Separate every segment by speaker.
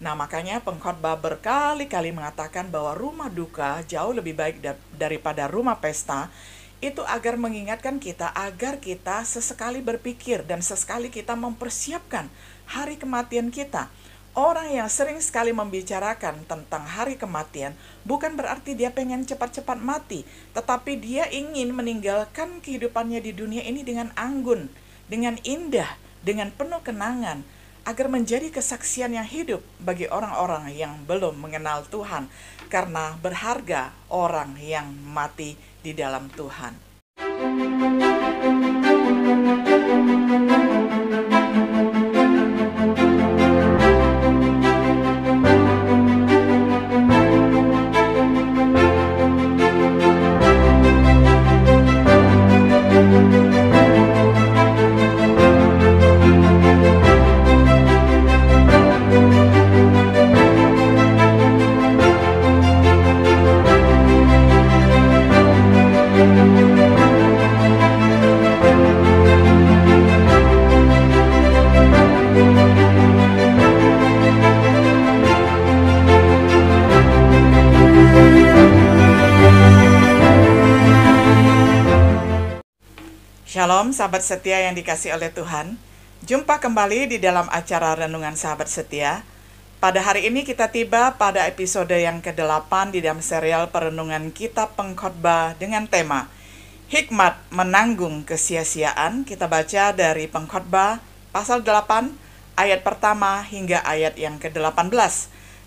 Speaker 1: Nah, makanya pengkhotbah berkali-kali mengatakan bahwa rumah duka jauh lebih baik daripada rumah pesta itu agar mengingatkan kita agar kita sesekali berpikir dan sesekali kita mempersiapkan hari kematian kita. Orang yang sering sekali membicarakan tentang hari kematian bukan berarti dia pengen cepat-cepat mati, tetapi dia ingin meninggalkan kehidupannya di dunia ini dengan anggun, dengan indah, dengan penuh kenangan, agar menjadi kesaksian yang hidup bagi orang-orang yang belum mengenal Tuhan, karena berharga orang yang mati di dalam Tuhan. sahabat setia yang dikasih oleh Tuhan, jumpa kembali di dalam acara Renungan Sahabat Setia. Pada hari ini kita tiba pada episode yang ke-8 di dalam serial perenungan Kitab Pengkhotbah dengan tema Hikmat Menanggung Kesia-siaan. Kita baca dari Pengkhotbah pasal 8 ayat pertama hingga ayat yang ke-18.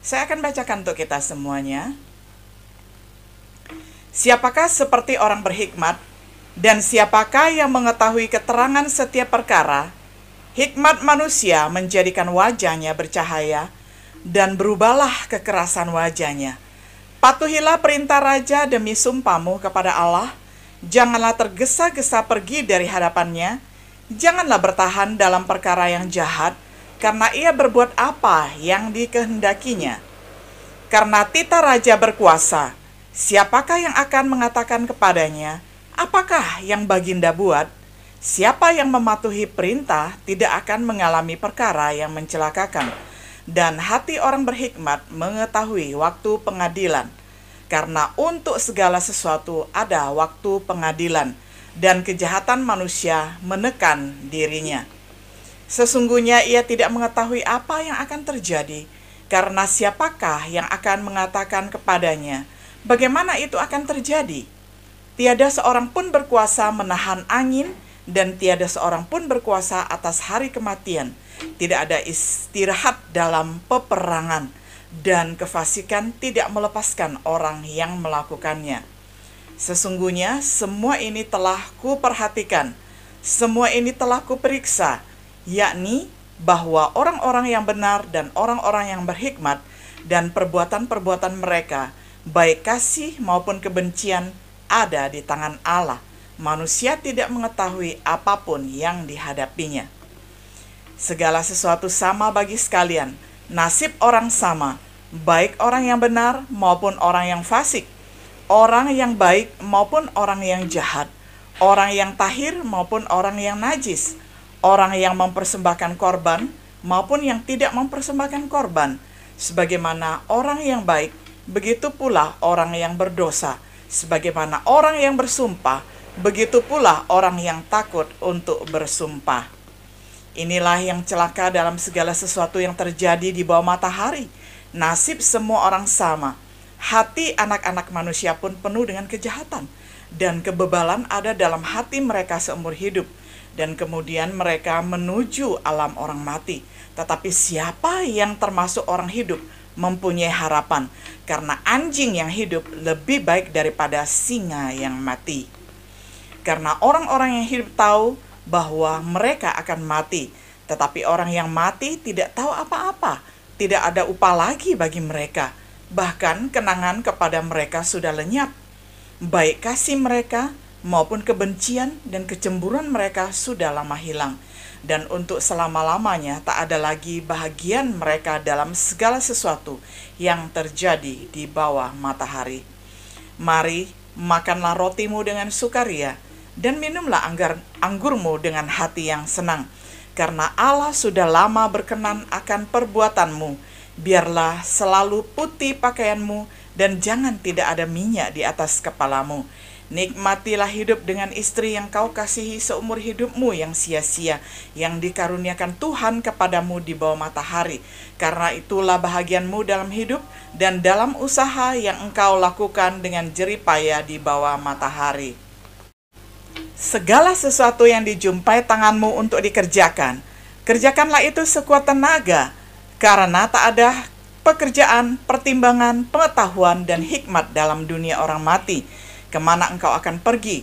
Speaker 1: Saya akan bacakan untuk kita semuanya. Siapakah seperti orang berhikmat dan siapakah yang mengetahui keterangan setiap perkara? Hikmat manusia menjadikan wajahnya bercahaya, dan berubahlah kekerasan wajahnya. Patuhilah perintah raja demi sumpahmu kepada Allah. Janganlah tergesa-gesa pergi dari hadapannya. Janganlah bertahan dalam perkara yang jahat, karena ia berbuat apa yang dikehendakinya. Karena tita raja berkuasa, siapakah yang akan mengatakan kepadanya, Apakah yang Baginda buat? Siapa yang mematuhi perintah tidak akan mengalami perkara yang mencelakakan, dan hati orang berhikmat mengetahui waktu pengadilan. Karena untuk segala sesuatu ada waktu pengadilan, dan kejahatan manusia menekan dirinya. Sesungguhnya ia tidak mengetahui apa yang akan terjadi, karena siapakah yang akan mengatakan kepadanya, "Bagaimana itu akan terjadi?" Tiada seorang pun berkuasa menahan angin, dan tiada seorang pun berkuasa atas hari kematian. Tidak ada istirahat dalam peperangan, dan kefasikan tidak melepaskan orang yang melakukannya. Sesungguhnya semua ini telah kuperhatikan, semua ini telah kuperiksa, yakni bahwa orang-orang yang benar dan orang-orang yang berhikmat dan perbuatan-perbuatan mereka, baik kasih maupun kebencian, ada di tangan Allah. Manusia tidak mengetahui apapun yang dihadapinya. Segala sesuatu sama bagi sekalian. Nasib orang sama, baik orang yang benar maupun orang yang fasik, orang yang baik maupun orang yang jahat, orang yang tahir maupun orang yang najis, orang yang mempersembahkan korban maupun yang tidak mempersembahkan korban, sebagaimana orang yang baik, begitu pula orang yang berdosa sebagaimana orang yang bersumpah, begitu pula orang yang takut untuk bersumpah. Inilah yang celaka dalam segala sesuatu yang terjadi di bawah matahari. Nasib semua orang sama. Hati anak-anak manusia pun penuh dengan kejahatan dan kebebalan ada dalam hati mereka seumur hidup dan kemudian mereka menuju alam orang mati. Tetapi siapa yang termasuk orang hidup mempunyai harapan, karena anjing yang hidup lebih baik daripada singa yang mati. Karena orang-orang yang hidup tahu bahwa mereka akan mati, tetapi orang yang mati tidak tahu apa-apa, tidak ada upah lagi bagi mereka, bahkan kenangan kepada mereka sudah lenyap. Baik kasih mereka maupun kebencian dan kecemburuan mereka sudah lama hilang.' dan untuk selama-lamanya tak ada lagi bahagian mereka dalam segala sesuatu yang terjadi di bawah matahari. Mari, makanlah rotimu dengan sukaria, dan minumlah anggurmu dengan hati yang senang, karena Allah sudah lama berkenan akan perbuatanmu. Biarlah selalu putih pakaianmu, dan jangan tidak ada minyak di atas kepalamu Nikmatilah hidup dengan istri yang kau kasihi seumur hidupmu yang sia-sia, yang dikaruniakan Tuhan kepadamu di bawah matahari. Karena itulah bahagianmu dalam hidup dan dalam usaha yang engkau lakukan dengan jeripaya di bawah matahari. Segala sesuatu yang dijumpai tanganmu untuk dikerjakan, kerjakanlah itu sekuat tenaga, karena tak ada pekerjaan, pertimbangan, pengetahuan, dan hikmat dalam dunia orang mati.' kemana engkau akan pergi.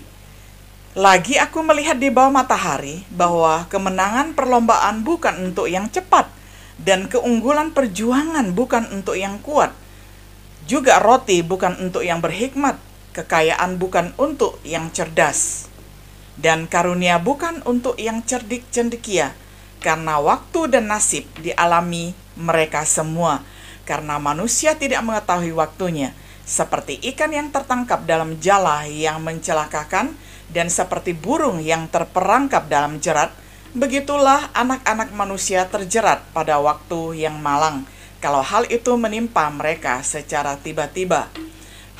Speaker 1: Lagi aku melihat di bawah matahari bahwa kemenangan perlombaan bukan untuk yang cepat dan keunggulan perjuangan bukan untuk yang kuat. Juga roti bukan untuk yang berhikmat, kekayaan bukan untuk yang cerdas. Dan karunia bukan untuk yang cerdik cendekia, karena waktu dan nasib dialami mereka semua, karena manusia tidak mengetahui waktunya.' seperti ikan yang tertangkap dalam jala yang mencelakakan, dan seperti burung yang terperangkap dalam jerat, begitulah anak-anak manusia terjerat pada waktu yang malang, kalau hal itu menimpa mereka secara tiba-tiba.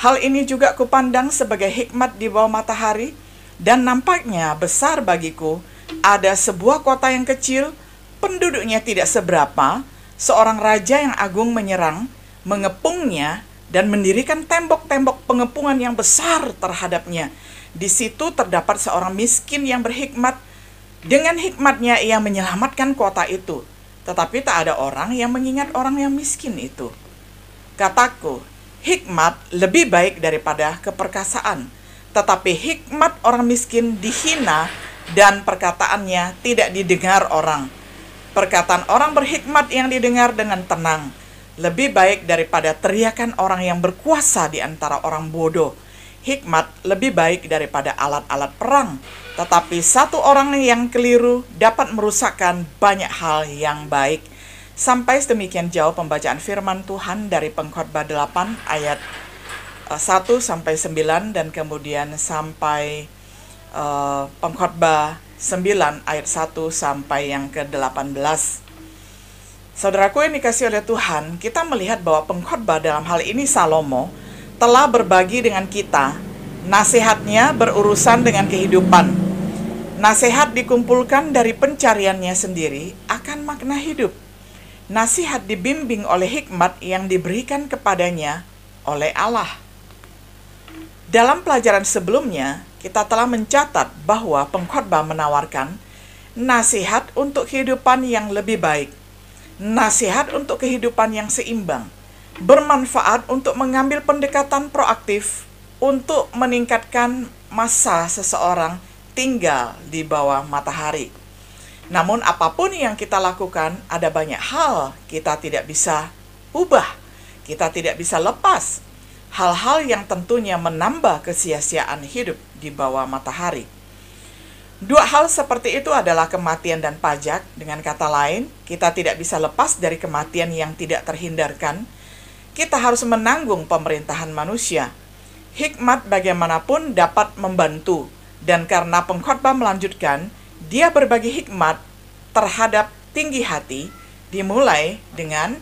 Speaker 1: Hal ini juga kupandang sebagai hikmat di bawah matahari, dan nampaknya besar bagiku ada sebuah kota yang kecil, penduduknya tidak seberapa, seorang raja yang agung menyerang, mengepungnya, dan mendirikan tembok-tembok pengepungan yang besar terhadapnya. Di situ terdapat seorang miskin yang berhikmat. Dengan hikmatnya ia menyelamatkan kota itu. Tetapi tak ada orang yang mengingat orang yang miskin itu. Kataku, hikmat lebih baik daripada keperkasaan. Tetapi hikmat orang miskin dihina dan perkataannya tidak didengar orang. Perkataan orang berhikmat yang didengar dengan tenang lebih baik daripada teriakan orang yang berkuasa di antara orang bodoh. Hikmat lebih baik daripada alat-alat perang, tetapi satu orang yang keliru dapat merusakkan banyak hal yang baik. Sampai sedemikian jauh pembacaan firman Tuhan dari pengkhotbah 8 ayat 1 eh, sampai 9 dan kemudian sampai uh, pengkhotbah 9 ayat 1 sampai yang ke-18. Saudaraku yang dikasih oleh Tuhan, kita melihat bahwa pengkhotbah dalam hal ini Salomo telah berbagi dengan kita. Nasihatnya berurusan dengan kehidupan. Nasihat dikumpulkan dari pencariannya sendiri akan makna hidup. Nasihat dibimbing oleh hikmat yang diberikan kepadanya oleh Allah. Dalam pelajaran sebelumnya, kita telah mencatat bahwa pengkhotbah menawarkan nasihat untuk kehidupan yang lebih baik nasihat untuk kehidupan yang seimbang, bermanfaat untuk mengambil pendekatan proaktif untuk meningkatkan masa seseorang tinggal di bawah matahari. Namun apapun yang kita lakukan, ada banyak hal kita tidak bisa ubah, kita tidak bisa lepas. Hal-hal yang tentunya menambah kesia-siaan hidup di bawah matahari. Dua hal seperti itu adalah kematian dan pajak. Dengan kata lain, kita tidak bisa lepas dari kematian yang tidak terhindarkan. Kita harus menanggung pemerintahan manusia. Hikmat bagaimanapun dapat membantu, dan karena pengkhotbah melanjutkan, dia berbagi hikmat terhadap tinggi hati, dimulai dengan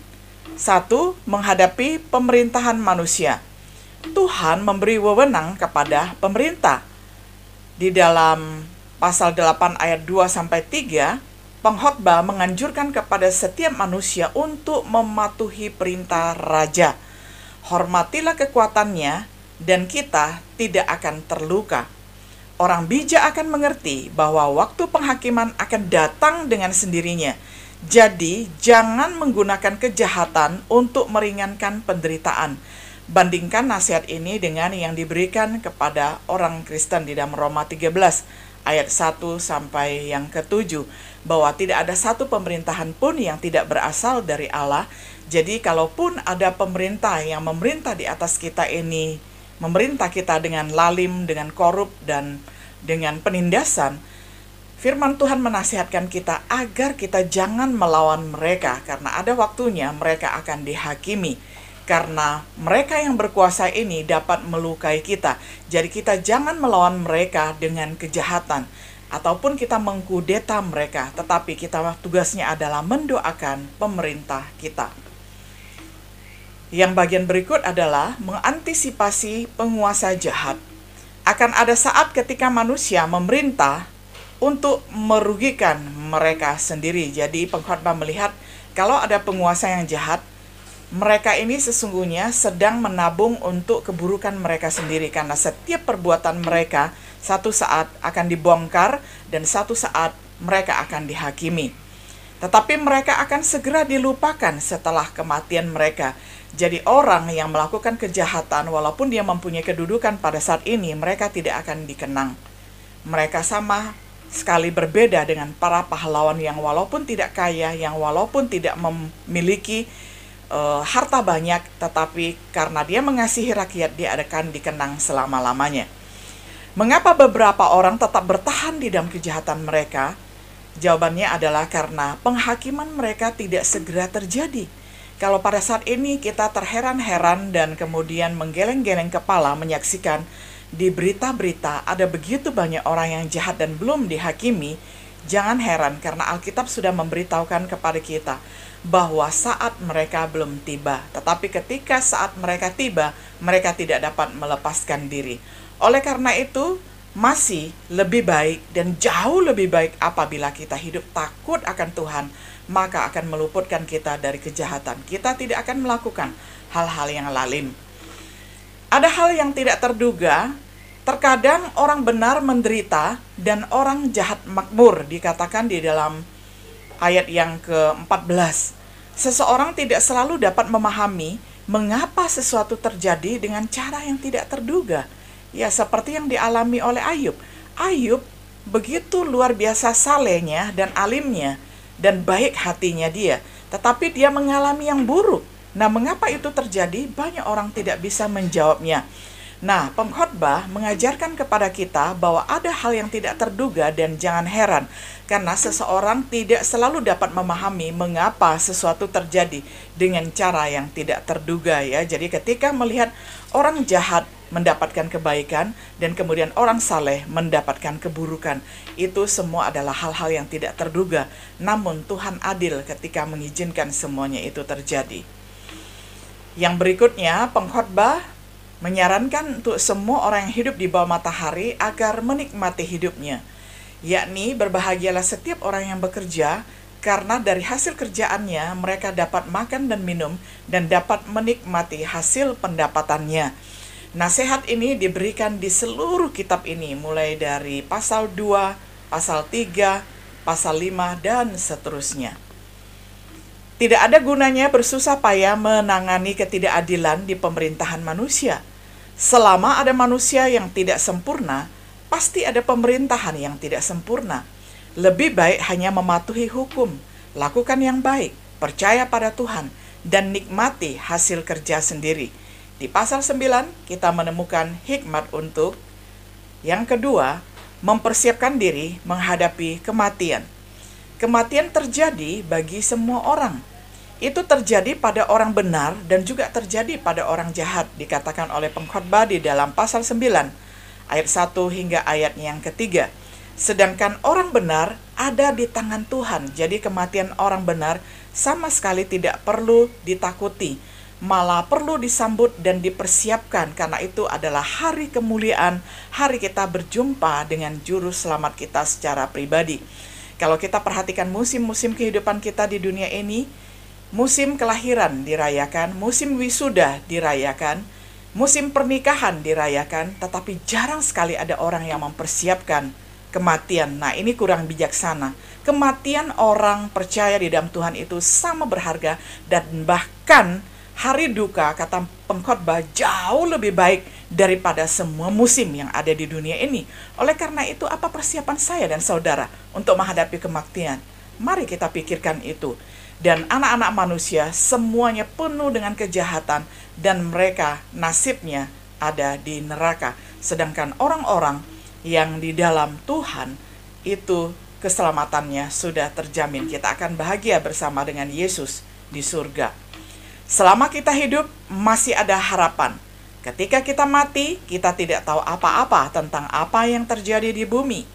Speaker 1: satu menghadapi pemerintahan manusia. Tuhan memberi wewenang kepada pemerintah di dalam pasal 8 ayat 2 sampai 3, pengkhotbah menganjurkan kepada setiap manusia untuk mematuhi perintah raja. Hormatilah kekuatannya dan kita tidak akan terluka. Orang bijak akan mengerti bahwa waktu penghakiman akan datang dengan sendirinya. Jadi, jangan menggunakan kejahatan untuk meringankan penderitaan. Bandingkan nasihat ini dengan yang diberikan kepada orang Kristen di dalam Roma 13 ayat 1 sampai yang ketujuh bahwa tidak ada satu pemerintahan pun yang tidak berasal dari Allah. Jadi kalaupun ada pemerintah yang memerintah di atas kita ini, memerintah kita dengan lalim, dengan korup dan dengan penindasan, firman Tuhan menasihatkan kita agar kita jangan melawan mereka karena ada waktunya mereka akan dihakimi karena mereka yang berkuasa ini dapat melukai kita. Jadi kita jangan melawan mereka dengan kejahatan ataupun kita mengkudeta mereka, tetapi kita tugasnya adalah mendoakan pemerintah kita. Yang bagian berikut adalah mengantisipasi penguasa jahat. Akan ada saat ketika manusia memerintah untuk merugikan mereka sendiri. Jadi pengkhotbah melihat kalau ada penguasa yang jahat, mereka ini sesungguhnya sedang menabung untuk keburukan mereka sendiri karena setiap perbuatan mereka satu saat akan dibongkar dan satu saat mereka akan dihakimi. Tetapi mereka akan segera dilupakan setelah kematian mereka. Jadi orang yang melakukan kejahatan walaupun dia mempunyai kedudukan pada saat ini mereka tidak akan dikenang. Mereka sama sekali berbeda dengan para pahlawan yang walaupun tidak kaya, yang walaupun tidak memiliki uh, harta banyak, tetapi karena dia mengasihi rakyat, dia akan dikenang selama-lamanya. Mengapa beberapa orang tetap bertahan di dalam kejahatan mereka? Jawabannya adalah karena penghakiman mereka tidak segera terjadi. Kalau pada saat ini kita terheran-heran dan kemudian menggeleng-geleng kepala menyaksikan di berita-berita ada begitu banyak orang yang jahat dan belum dihakimi, jangan heran karena Alkitab sudah memberitahukan kepada kita bahwa saat mereka belum tiba, tetapi ketika saat mereka tiba, mereka tidak dapat melepaskan diri. Oleh karena itu, masih lebih baik dan jauh lebih baik apabila kita hidup takut akan Tuhan, maka akan meluputkan kita dari kejahatan. Kita tidak akan melakukan hal-hal yang lalim. Ada hal yang tidak terduga, terkadang orang benar menderita dan orang jahat makmur dikatakan di dalam ayat yang ke-14. Seseorang tidak selalu dapat memahami mengapa sesuatu terjadi dengan cara yang tidak terduga. Ya, seperti yang dialami oleh Ayub. Ayub begitu luar biasa salehnya dan alimnya dan baik hatinya dia, tetapi dia mengalami yang buruk. Nah, mengapa itu terjadi? Banyak orang tidak bisa menjawabnya. Nah, pengkhotbah mengajarkan kepada kita bahwa ada hal yang tidak terduga dan jangan heran karena seseorang tidak selalu dapat memahami mengapa sesuatu terjadi dengan cara yang tidak terduga ya. Jadi ketika melihat orang jahat mendapatkan kebaikan dan kemudian orang saleh mendapatkan keburukan, itu semua adalah hal-hal yang tidak terduga. Namun Tuhan adil ketika mengizinkan semuanya itu terjadi. Yang berikutnya, pengkhotbah menyarankan untuk semua orang yang hidup di bawah matahari agar menikmati hidupnya, yakni berbahagialah setiap orang yang bekerja, karena dari hasil kerjaannya mereka dapat makan dan minum dan dapat menikmati hasil pendapatannya. Nasihat ini diberikan di seluruh kitab ini mulai dari pasal 2, pasal 3, pasal 5 dan seterusnya. Tidak ada gunanya bersusah payah menangani ketidakadilan di pemerintahan manusia. Selama ada manusia yang tidak sempurna, pasti ada pemerintahan yang tidak sempurna. Lebih baik hanya mematuhi hukum, lakukan yang baik, percaya pada Tuhan, dan nikmati hasil kerja sendiri. Di pasal 9, kita menemukan hikmat untuk yang kedua, mempersiapkan diri menghadapi kematian. Kematian terjadi bagi semua orang. Itu terjadi pada orang benar dan juga terjadi pada orang jahat, dikatakan oleh pengkhotbah di dalam pasal 9, ayat 1 hingga ayat yang ketiga. Sedangkan orang benar ada di tangan Tuhan, jadi kematian orang benar sama sekali tidak perlu ditakuti, malah perlu disambut dan dipersiapkan karena itu adalah hari kemuliaan, hari kita berjumpa dengan juru selamat kita secara pribadi. Kalau kita perhatikan musim-musim kehidupan kita di dunia ini, musim kelahiran dirayakan, musim wisuda dirayakan, musim pernikahan dirayakan, tetapi jarang sekali ada orang yang mempersiapkan kematian. Nah, ini kurang bijaksana. Kematian orang percaya di dalam Tuhan itu sama berharga dan bahkan hari duka kata pengkhotbah jauh lebih baik daripada semua musim yang ada di dunia ini. Oleh karena itu, apa persiapan saya dan saudara untuk menghadapi kematian? Mari kita pikirkan itu. Dan anak-anak manusia semuanya penuh dengan kejahatan dan mereka nasibnya ada di neraka. Sedangkan orang-orang yang di dalam Tuhan itu keselamatannya sudah terjamin. Kita akan bahagia bersama dengan Yesus di surga. Selama kita hidup, masih ada harapan. Ketika kita mati, kita tidak tahu apa-apa tentang apa yang terjadi di bumi.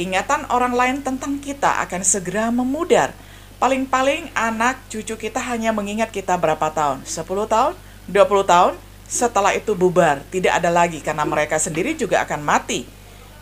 Speaker 1: Ingatan orang lain tentang kita akan segera memudar. Paling-paling anak cucu kita hanya mengingat kita berapa tahun, 10 tahun, 20 tahun, setelah itu bubar, tidak ada lagi karena mereka sendiri juga akan mati.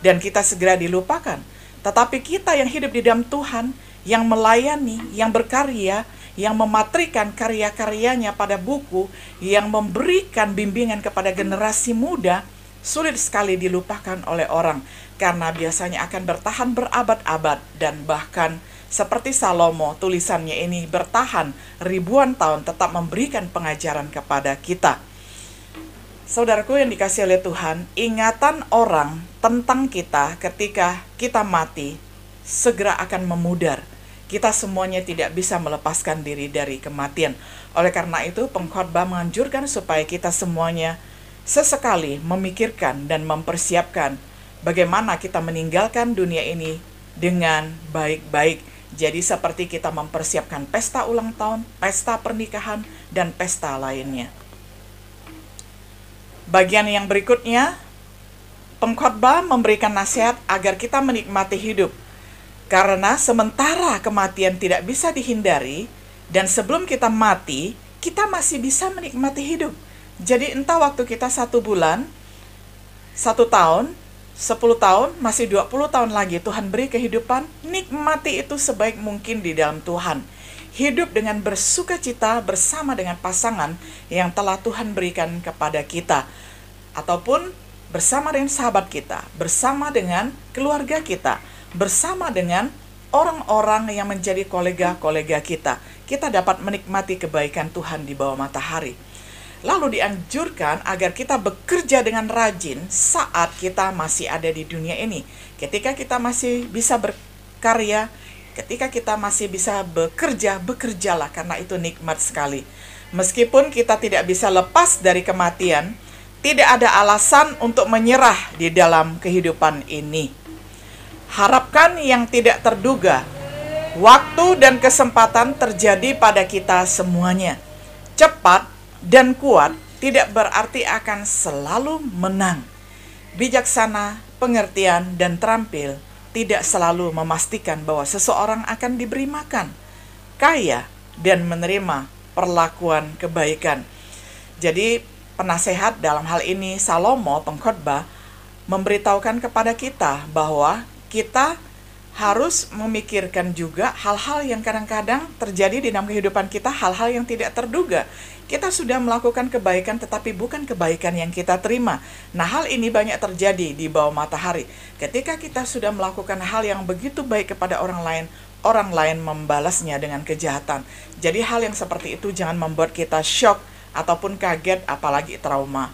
Speaker 1: Dan kita segera dilupakan. Tetapi kita yang hidup di dalam Tuhan, yang melayani, yang berkarya, yang mematrikan karya-karyanya pada buku yang memberikan bimbingan kepada generasi muda sulit sekali dilupakan oleh orang karena biasanya akan bertahan berabad-abad dan bahkan seperti Salomo tulisannya ini bertahan ribuan tahun tetap memberikan pengajaran kepada kita. Saudaraku yang dikasih oleh Tuhan, ingatan orang tentang kita ketika kita mati segera akan memudar kita semuanya tidak bisa melepaskan diri dari kematian. Oleh karena itu, pengkhotbah menganjurkan supaya kita semuanya sesekali memikirkan dan mempersiapkan bagaimana kita meninggalkan dunia ini dengan baik-baik. Jadi seperti kita mempersiapkan pesta ulang tahun, pesta pernikahan, dan pesta lainnya. Bagian yang berikutnya, pengkhotbah memberikan nasihat agar kita menikmati hidup karena sementara kematian tidak bisa dihindari, dan sebelum kita mati, kita masih bisa menikmati hidup. Jadi entah waktu kita satu bulan, satu tahun, sepuluh tahun, masih dua puluh tahun lagi Tuhan beri kehidupan, nikmati itu sebaik mungkin di dalam Tuhan. Hidup dengan bersuka cita bersama dengan pasangan yang telah Tuhan berikan kepada kita. Ataupun bersama dengan sahabat kita, bersama dengan keluarga kita bersama dengan orang-orang yang menjadi kolega-kolega kita. Kita dapat menikmati kebaikan Tuhan di bawah matahari. Lalu dianjurkan agar kita bekerja dengan rajin saat kita masih ada di dunia ini. Ketika kita masih bisa berkarya, ketika kita masih bisa bekerja, bekerjalah karena itu nikmat sekali. Meskipun kita tidak bisa lepas dari kematian, tidak ada alasan untuk menyerah di dalam kehidupan ini harapkan yang tidak terduga. Waktu dan kesempatan terjadi pada kita semuanya. Cepat dan kuat tidak berarti akan selalu menang. Bijaksana, pengertian, dan terampil tidak selalu memastikan bahwa seseorang akan diberi makan, kaya, dan menerima perlakuan kebaikan. Jadi, penasehat dalam hal ini Salomo, pengkhotbah, memberitahukan kepada kita bahwa kita harus memikirkan juga hal-hal yang kadang-kadang terjadi di dalam kehidupan kita, hal-hal yang tidak terduga. Kita sudah melakukan kebaikan tetapi bukan kebaikan yang kita terima. Nah, hal ini banyak terjadi di bawah matahari. Ketika kita sudah melakukan hal yang begitu baik kepada orang lain, orang lain membalasnya dengan kejahatan. Jadi hal yang seperti itu jangan membuat kita shock ataupun kaget apalagi trauma.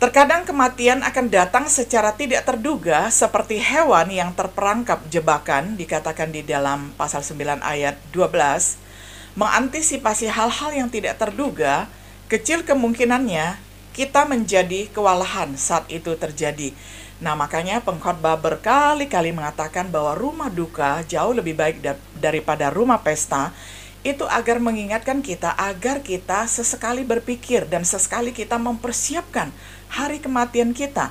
Speaker 1: Terkadang kematian akan datang secara tidak terduga seperti hewan yang terperangkap jebakan dikatakan di dalam pasal 9 ayat 12 mengantisipasi hal-hal yang tidak terduga kecil kemungkinannya kita menjadi kewalahan saat itu terjadi. Nah, makanya pengkhotbah berkali-kali mengatakan bahwa rumah duka jauh lebih baik daripada rumah pesta itu agar mengingatkan kita agar kita sesekali berpikir dan sesekali kita mempersiapkan hari kematian kita.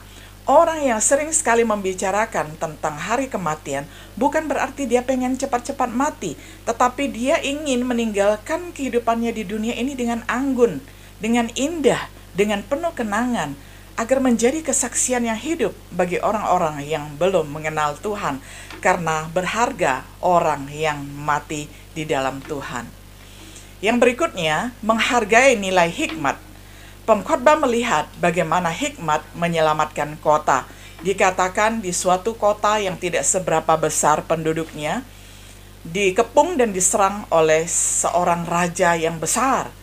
Speaker 1: Orang yang sering sekali membicarakan tentang hari kematian bukan berarti dia pengen cepat-cepat mati, tetapi dia ingin meninggalkan kehidupannya di dunia ini dengan anggun, dengan indah, dengan penuh kenangan, agar menjadi kesaksian yang hidup bagi orang-orang yang belum mengenal Tuhan, karena berharga orang yang mati di dalam Tuhan. Yang berikutnya, menghargai nilai hikmat Pemkhotbah melihat bagaimana hikmat menyelamatkan kota. Dikatakan di suatu kota yang tidak seberapa besar penduduknya, dikepung dan diserang oleh seorang raja yang besar.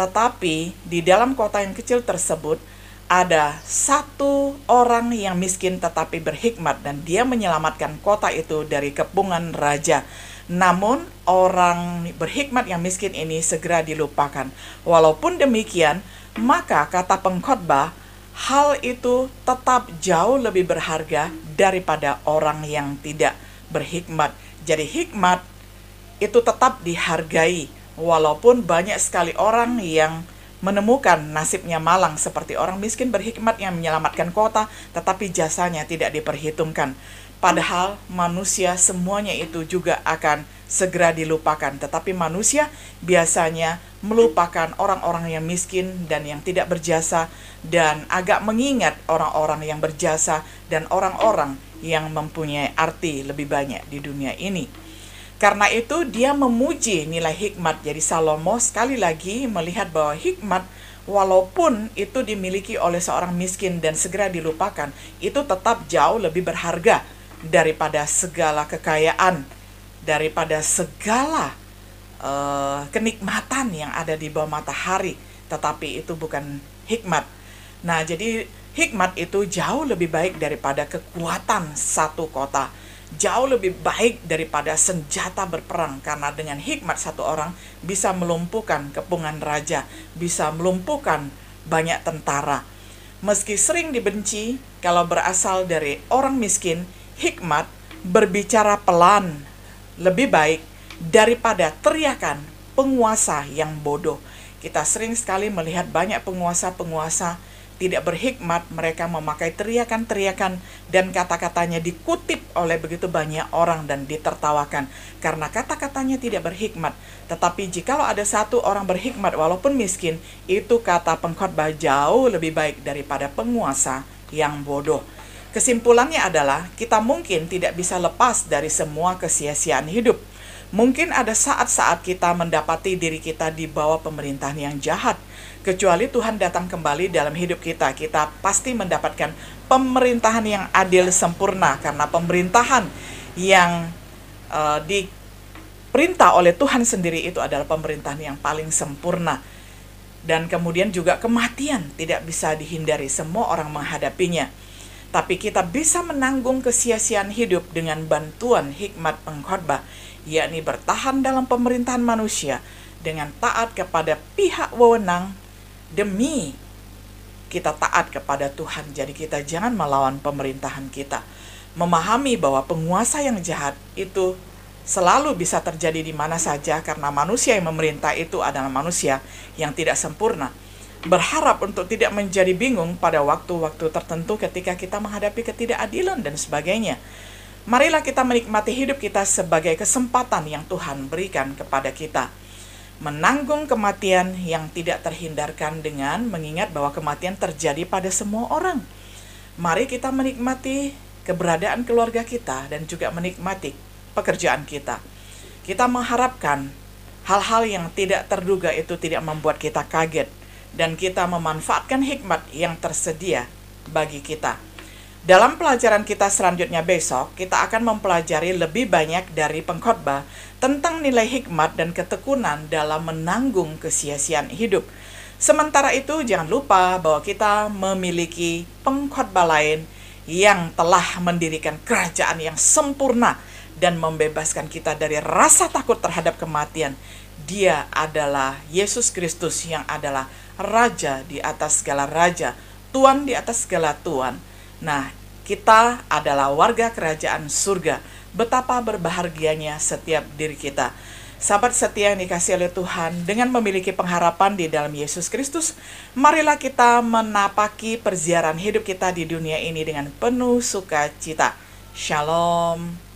Speaker 1: Tetapi di dalam kota yang kecil tersebut, ada satu orang yang miskin tetapi berhikmat dan dia menyelamatkan kota itu dari kepungan raja. Namun orang berhikmat yang miskin ini segera dilupakan. Walaupun demikian, maka kata pengkhotbah, hal itu tetap jauh lebih berharga daripada orang yang tidak berhikmat. Jadi hikmat itu tetap dihargai walaupun banyak sekali orang yang menemukan nasibnya malang seperti orang miskin berhikmat yang menyelamatkan kota tetapi jasanya tidak diperhitungkan. Padahal manusia semuanya itu juga akan segera dilupakan. Tetapi manusia biasanya melupakan orang-orang yang miskin dan yang tidak berjasa dan agak mengingat orang-orang yang berjasa dan orang-orang yang mempunyai arti lebih banyak di dunia ini. Karena itu dia memuji nilai hikmat. Jadi Salomo sekali lagi melihat bahwa hikmat walaupun itu dimiliki oleh seorang miskin dan segera dilupakan, itu tetap jauh lebih berharga daripada segala kekayaan daripada segala uh, kenikmatan yang ada di bawah matahari, tetapi itu bukan hikmat. Nah, jadi hikmat itu jauh lebih baik daripada kekuatan satu kota, jauh lebih baik daripada senjata berperang, karena dengan hikmat satu orang bisa melumpuhkan kepungan raja, bisa melumpuhkan banyak tentara. Meski sering dibenci, kalau berasal dari orang miskin, hikmat berbicara pelan lebih baik daripada teriakan penguasa yang bodoh. Kita sering sekali melihat banyak penguasa-penguasa tidak berhikmat, mereka memakai teriakan-teriakan dan kata-katanya dikutip oleh begitu banyak orang dan ditertawakan karena kata-katanya tidak berhikmat. Tetapi jikalau ada satu orang berhikmat walaupun miskin, itu kata pengkhotbah jauh lebih baik daripada penguasa yang bodoh. Kesimpulannya adalah kita mungkin tidak bisa lepas dari semua kesia-siaan hidup. Mungkin ada saat-saat kita mendapati diri kita di bawah pemerintahan yang jahat. Kecuali Tuhan datang kembali dalam hidup kita, kita pasti mendapatkan pemerintahan yang adil sempurna karena pemerintahan yang uh, diperintah oleh Tuhan sendiri itu adalah pemerintahan yang paling sempurna. Dan kemudian juga kematian tidak bisa dihindari, semua orang menghadapinya tapi kita bisa menanggung kesia-siaan hidup dengan bantuan hikmat pengkhotbah, yakni bertahan dalam pemerintahan manusia dengan taat kepada pihak wewenang demi kita taat kepada Tuhan. Jadi kita jangan melawan pemerintahan kita. Memahami bahwa penguasa yang jahat itu selalu bisa terjadi di mana saja karena manusia yang memerintah itu adalah manusia yang tidak sempurna berharap untuk tidak menjadi bingung pada waktu-waktu tertentu ketika kita menghadapi ketidakadilan dan sebagainya. Marilah kita menikmati hidup kita sebagai kesempatan yang Tuhan berikan kepada kita. Menanggung kematian yang tidak terhindarkan dengan mengingat bahwa kematian terjadi pada semua orang. Mari kita menikmati keberadaan keluarga kita dan juga menikmati pekerjaan kita. Kita mengharapkan hal-hal yang tidak terduga itu tidak membuat kita kaget dan kita memanfaatkan hikmat yang tersedia bagi kita. Dalam pelajaran kita selanjutnya besok, kita akan mempelajari lebih banyak dari pengkhotbah tentang nilai hikmat dan ketekunan dalam menanggung kesia-siaan hidup. Sementara itu, jangan lupa bahwa kita memiliki pengkhotbah lain yang telah mendirikan kerajaan yang sempurna dan membebaskan kita dari rasa takut terhadap kematian. Dia adalah Yesus Kristus yang adalah Raja di atas segala Raja, Tuhan di atas segala tuan. Nah, kita adalah warga kerajaan surga. Betapa berbahagianya setiap diri kita. Sahabat setia yang dikasih oleh Tuhan, dengan memiliki pengharapan di dalam Yesus Kristus, marilah kita menapaki perziaran hidup kita di dunia ini dengan penuh sukacita. Shalom.